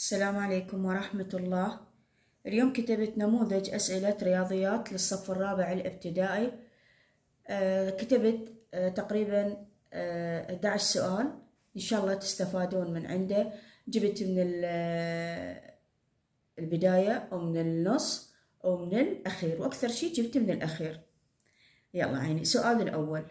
السلام عليكم ورحمة الله اليوم كتبت نموذج أسئلة رياضيات للصف الرابع الابتدائي آه، كتبت آه، تقريبا 11 آه، سؤال إن شاء الله تستفادون من عنده جبت من البداية أو من النص أو من الأخير وأكثر شيء جبت من الأخير يلا عيني سؤال الأول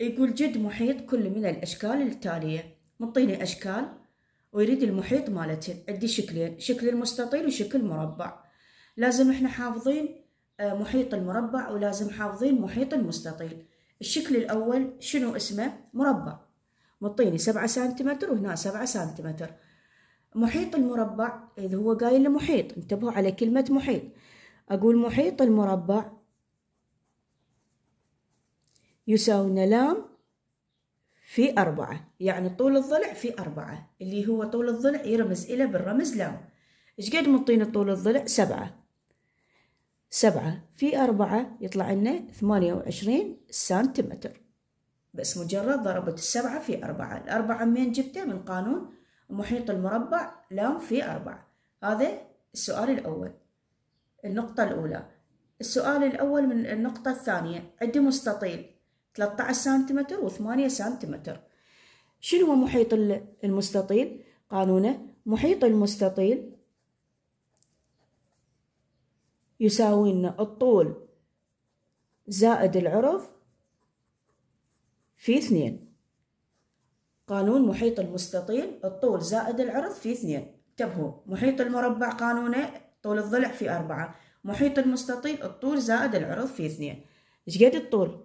يقول جد محيط كل من الأشكال التالية مطيني أشكال ويريد المحيط مالتهن عندي شكلين شكل المستطيل وشكل مربع لازم احنا حافظين آه، محيط المربع ولازم حافظين محيط المستطيل الشكل الأول شنو اسمه مربع مطيني سبعة سنتيمتر وهنا سبعة سنتيمتر محيط المربع إذا هو قايل لمحيط انتبهوا على كلمة محيط أقول محيط المربع يساوي لام في أربعة يعني طول الضلع في أربعة اللي هو طول الضلع يرمز إلى بالرمز لام إيش قد منطينا طول الضلع سبعة سبعة في أربعة يطلع لنا ثمانية وعشرين سنتيمتر بس مجرد ضربت السبعة في أربعة الأربعة منين جبته من قانون محيط المربع لام في أربعة هذا السؤال الأول النقطة الأولى السؤال الأول من النقطة الثانية عندي مستطيل 13 سنتيمتر و8 سنتيمتر شنو هو محيط المستطيل قانونه محيط المستطيل يساوي لنا الطول زائد العرض في اثنين قانون محيط المستطيل الطول زائد العرض في اثنين انتبهوا محيط المربع قانونه طول الضلع في أربعة محيط المستطيل الطول زائد العرض في اثنين ايش قد الطول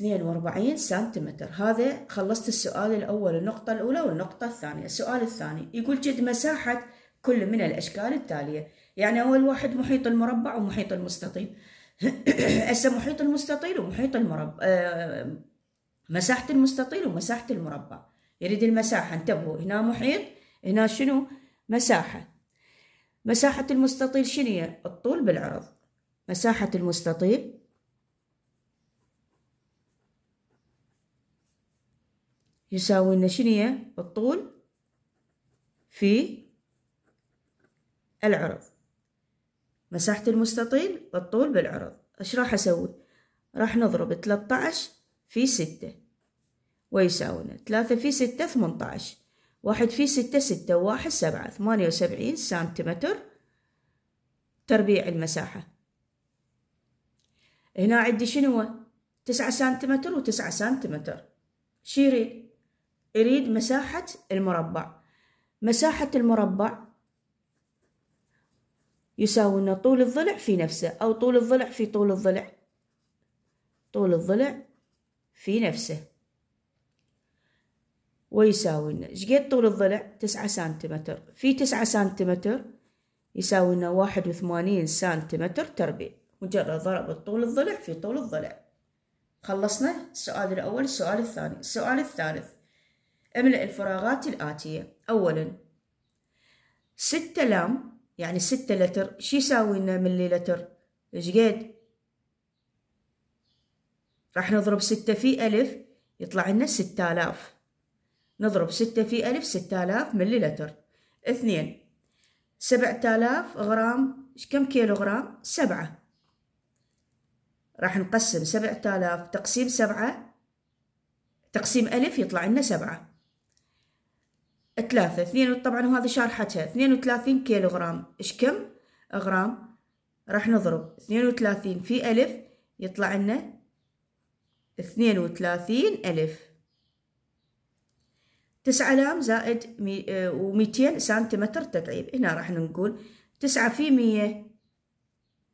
42 سنتيمتر هذا خلصت السؤال الأول النقطة الأولى والنقطة الثانية السؤال الثاني يقول جد مساحة كل من الأشكال التالية يعني أول واحد محيط المربع ومحيط المستطيل هسه محيط المستطيل ومحيط المربع آه مساحة المستطيل ومساحة المربع يريد المساحة انتبهوا هنا محيط هنا شنو مساحة مساحة المستطيل شنو هي الطول بالعرض مساحة المستطيل يساوي لنا شنو الطول في العرض مساحة المستطيل والطول بالعرض ايش راح اسوي راح نضرب 13 في 6 ويساوي لنا 3 في 6 18 واحد في ستة ستة 1 سبعة ثمانية وسبعين سنتيمتر تربيع المساحة هنا عندي شنو تسعة سنتيمتر وتسعة سنتيمتر شيري أريد مساحة المربع مساحة المربع يساوي لنا طول الضلع في نفسه أو طول الضلع في طول الضلع طول الضلع في نفسه ويساوي لنا شقد طول الضلع تسعة سنتيمتر في تسعة سنتيمتر يساوي لنا واحد وثمانين سنتيمتر تربيع مجرد ضرب طول الضلع في طول الضلع خلصنا السؤال الأول السؤال الثاني السؤال الثالث املأ الفراغات الآتية أولا ستة لام يعني ستة لتر شي يساوي لنا ملي لتر شقد راح نضرب ستة في ألف يطلع لنا ستة آلاف نضرب ستة في ألف ستة آلاف ملي لتر اثنين سبعة آلاف غرام كم كيلو غرام سبعة راح نقسم سبعة آلاف تقسيم سبعة تقسيم ألف يطلع لنا سبعة ثلاثة اثنين طبعا هذا شارحتها اثنين وثلاثين كيلو غرام إيش كم غرام راح نضرب اثنين وثلاثين في ألف يطلع لنا اثنين وثلاثين ألف تسعة لام زائد آه، وميتين سنتيمتر تكعيب هنا راح نقول تسعة في مية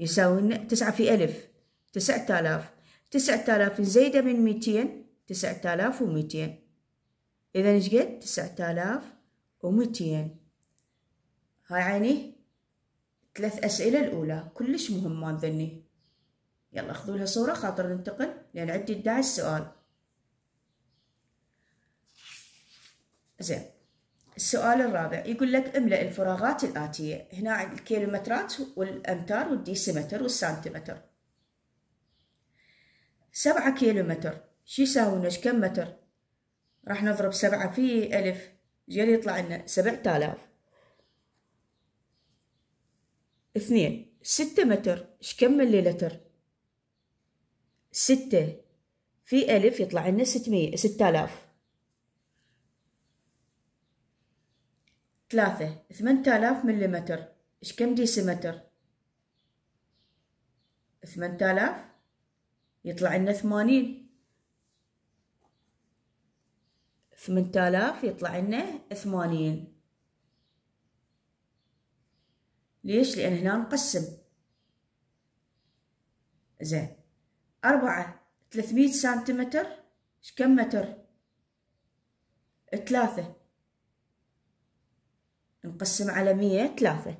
يساوي لنا تسعة في ألف تسعة آلاف تسعة آلاف نزيده من ميتين تسعة آلاف وميتين إذا إيش قد؟ تسعة آلاف ومتين هاي عيني ثلاث أسئلة الأولى كلش مهمة ذني يلا خذوا لها صورة خاطر ننتقل لأن عندي 11 سؤال زين السؤال الرابع يقول لك املأ الفراغات الآتية هنا الكيلومترات والأمتار والديسيمتر والسنتيمتر سبعة كيلومتر شو يساوون كم متر راح نضرب سبعة في ألف جيل يطلع لنا سبعة آلاف اثنين ستة متر ايش كم مليلتر ستة في ألف يطلع لنا ستمية ستة آلاف ثلاثة ثمانية آلاف مليمتر ايش كم ديسيمتر ثمانية آلاف يطلع لنا ثمانين 8000 يطلع لنا ثمانين ليش؟ لأن هنا نقسم زين أربعة 300 سنتيمتر إيش كم متر؟ ثلاثة نقسم على مية ثلاثة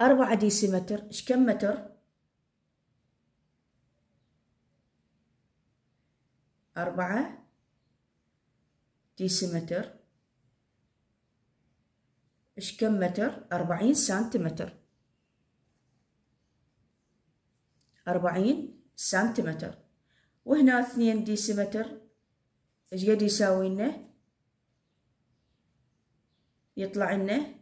أربعة ديسيمتر إيش كم متر؟ أربعة ديسيمتر اش كم متر؟ أربعين سنتيمتر أربعين سنتيمتر وهنا اثنين ديسيمتر اش قد يساوي لنا؟ يطلع لنا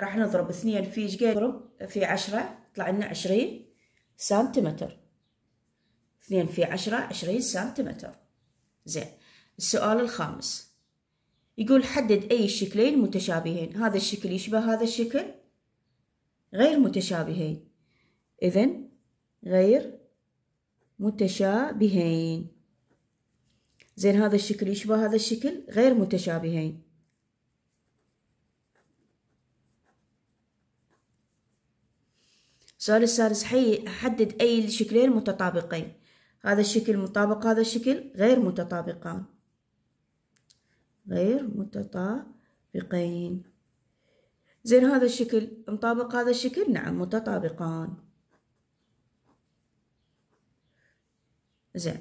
راح نضرب اثنين في إيش قد يضرب في عشرة يطلع لنا عشرين سنتيمتر اثنين في عشرة عشرين سنتيمتر زين السؤال الخامس يقول حدد أي الشكلين متشابهين هذا الشكل يشبه هذا الشكل غير متشابهين إذا غير متشابهين زين هذا الشكل يشبه هذا الشكل غير متشابهين السؤال السادس حدد أي الشكلين متطابقين هذا الشكل مطابق هذا الشكل غير متطابقان غير متطابقين زين هذا الشكل مطابق هذا الشكل نعم متطابقان زين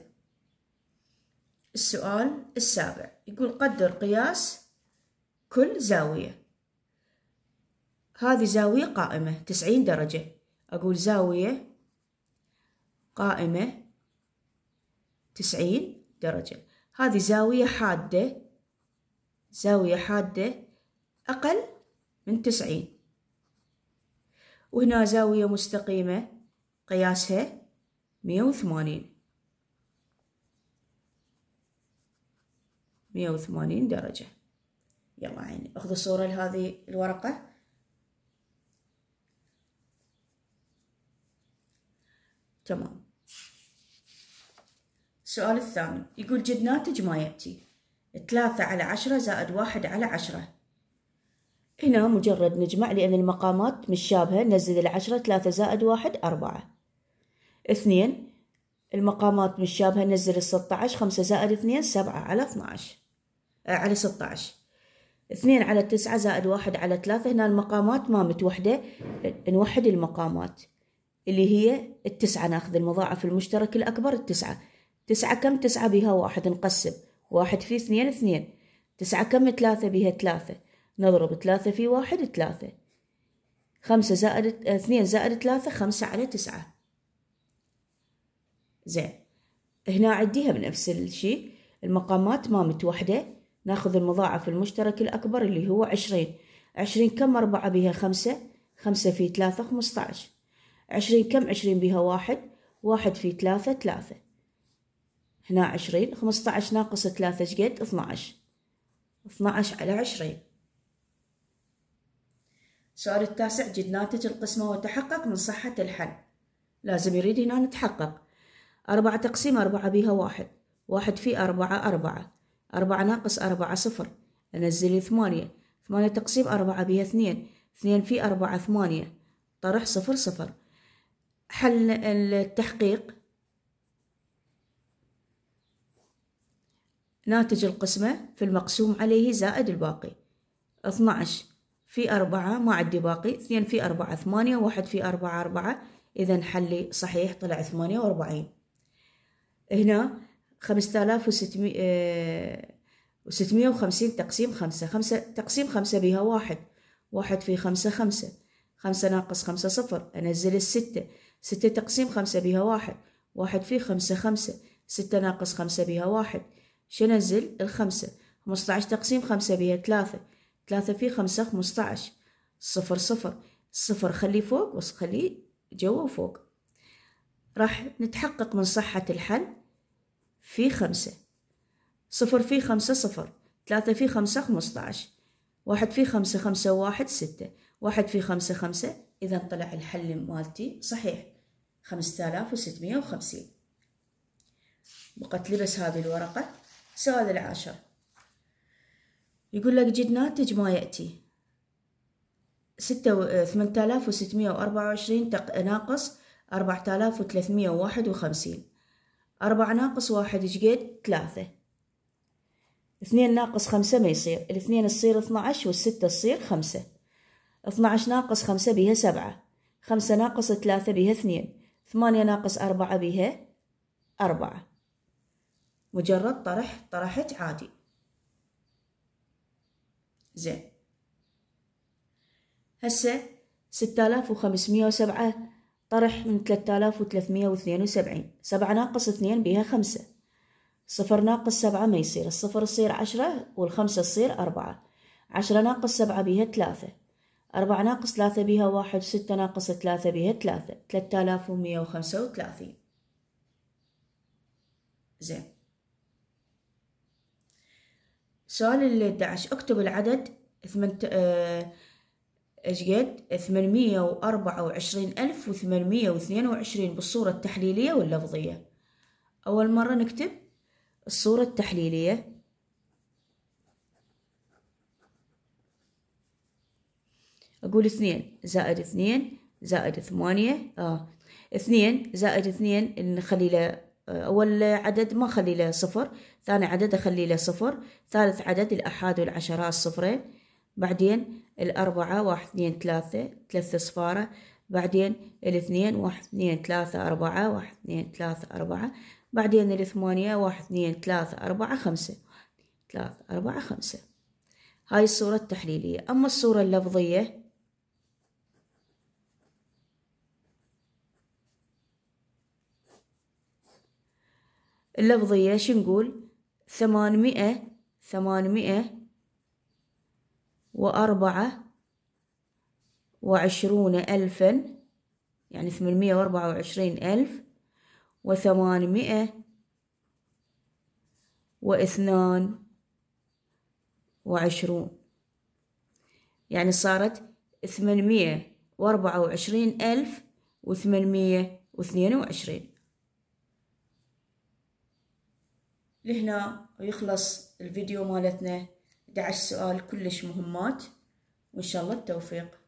السؤال السابع يقول قدر قياس كل زاوية هذه زاوية قائمة تسعين درجة أقول زاوية قائمة تسعين درجة هذه زاوية حادة زاوية حادة أقل من تسعين وهنا زاوية مستقيمة قياسها مية وثمانين مية وثمانين درجة يلا عيني اخذوا صورة لهذه الورقة تمام السؤال الثاني يقول جد ناتج ما يأتي ثلاثة على عشرة زائد واحد على عشرة هنا مجرد نجمع لأن المقامات شابهة نزل العشرة ثلاثة زائد واحد أربعة اثنين المقامات شابهة نزل الستة عشر خمسة زائد اثنين سبعة على اثنى عشر آه، على ستة عشر اثنين على تسعة زائد واحد على ثلاثة هنا المقامات ما متوحدة نوحد المقامات اللي هي التسعة ناخذ المضاعف المشترك الأكبر التسعة تسعة كم تسعة بها واحد نقسم واحد في اثنين اثنين تسعة كم ثلاثة بها ثلاثة نضرب ثلاثة في واحد ثلاثة خمسة زائد آه، اثنين زائد ثلاثة خمسة على تسعة زين هنا عديها بنفس الشيء المقامات ما متوحدة ناخذ المضاعف المشترك الأكبر اللي هو عشرين عشرين كم أربعة بها خمسة خمسة في ثلاثة خمسة عشر عشرين كم عشرين بها واحد واحد في ثلاثة ثلاثة هنا عشرين خمسة عشر ناقص ثلاثة شقد اثنا عشر اثنا عشر على عشرين السؤال التاسع جد ناتج القسمة وتحقق من صحة الحل لازم يريد هنا نتحقق أربعة تقسيم أربعة بيها واحد واحد في أربعة أربعة أربعة ناقص أربعة صفر أنزل ثمانية ثمانية تقسيم أربعة بيها اثنين اثنين في أربعة ثمانية طرح صفر صفر حل التحقيق ناتج القسمة في المقسوم عليه زائد الباقي 12 في أربعة ما عندي باقي اثنين في أربعة ثمانية واحد في أربعة أربعة إذا حلي صحيح طلع ثمانية وأربعين هنا خمسة آلاف آه، وستمية وخمسين تقسيم خمسة خمسة تقسيم خمسة بها واحد واحد في خمسة خمسة خمسة ناقص خمسة صفر أنزل الستة ستة تقسيم خمسة بها واحد واحد في خمسة خمسة ستة ناقص خمسة بها واحد شنزل الخمسة خمستاعش تقسيم خمسة بيها ثلاثة ثلاثة في خمسة خمستاعش صفر صفر صفر خلي خليه فوق وخليه جوا وفوق راح نتحقق من صحة الحل في خمسة صفر في خمسة صفر ثلاثة في خمسة خمستاعش واحد في خمسة خمسة واحد ستة واحد في خمسة خمسة إذا طلع الحل مالتي صحيح خمسة آلاف وستمية وخمسين بقت لي بس هذه الورقة السؤال العاشر يقول لك جد ناتج ما يأتي ستة و... آه، آلاف وستمية وأربعة وعشرين ناقص أربعة آلاف وثلاثمية وواحد وخمسين أربعة ناقص واحد جيد ثلاثة اثنين ناقص خمسة ما يصير الاثنين تصير عشر والستة تصير خمسة عشر ناقص خمسة بها سبعة خمسة ناقص ثلاثة بها اثنين ثمانية ناقص أربعة بها أربعة مجرد طرح طرحت عادي زين هسه ستة آلاف وخمسمية وسبعة طرح من ثلاثة آلاف وثلاثمية واثنين وسبعين سبعة ناقص اثنين بيها خمسة صفر ناقص سبعة ما يصير الصفر يصير عشرة والخمسة تصير أربعة عشرة ناقص سبعة بيها ثلاثة أربعة ناقص ثلاثة بيها واحد ستة ناقص ثلاثة بيها ثلاثة ثلاثة آلاف ومية وخمسة وثلاثين زين سوال اللي 11 اكتب العدد ثمن آه، ايش قد ثمانمية وأربعة وعشرين ألف وثمانمية واثنين وعشرين بالصورة التحليلية واللفظية أول مرة نكتب الصورة التحليلية أقول اثنين زائد اثنين زائد ثمانية آه اثنين زائد اثنين نخلي له أول عدد ما أخلي له صفر ثاني عدد أخلي له صفر ثالث عدد الأحاد والعشرات صفرين بعدين الأربعة واحد اثنين ثلاثة ثلاثة صفارة بعدين الاثنين واحد اثنين ثلاثة أربعة واحد اثنين ثلاثة أربعة بعدين الثمانية واحد اثنين ثلاثة أربعة خمسة ثلاثة أربعة خمسة هاي الصورة التحليلية أما الصورة اللفظية اللفظية شنقول ثمانمائة ثمانمائة وأربعة وعشرون ألفا يعني ثمانمائة وأربعة وعشرين ألف وثمانمائة واثنان وعشرون يعني صارت ثمانمائة وأربعة وعشرين ألف وثمانمائة واثنين وعشرين لهنا يخلص الفيديو مالتنا 11 سؤال كلش مهمات وإن شاء الله التوفيق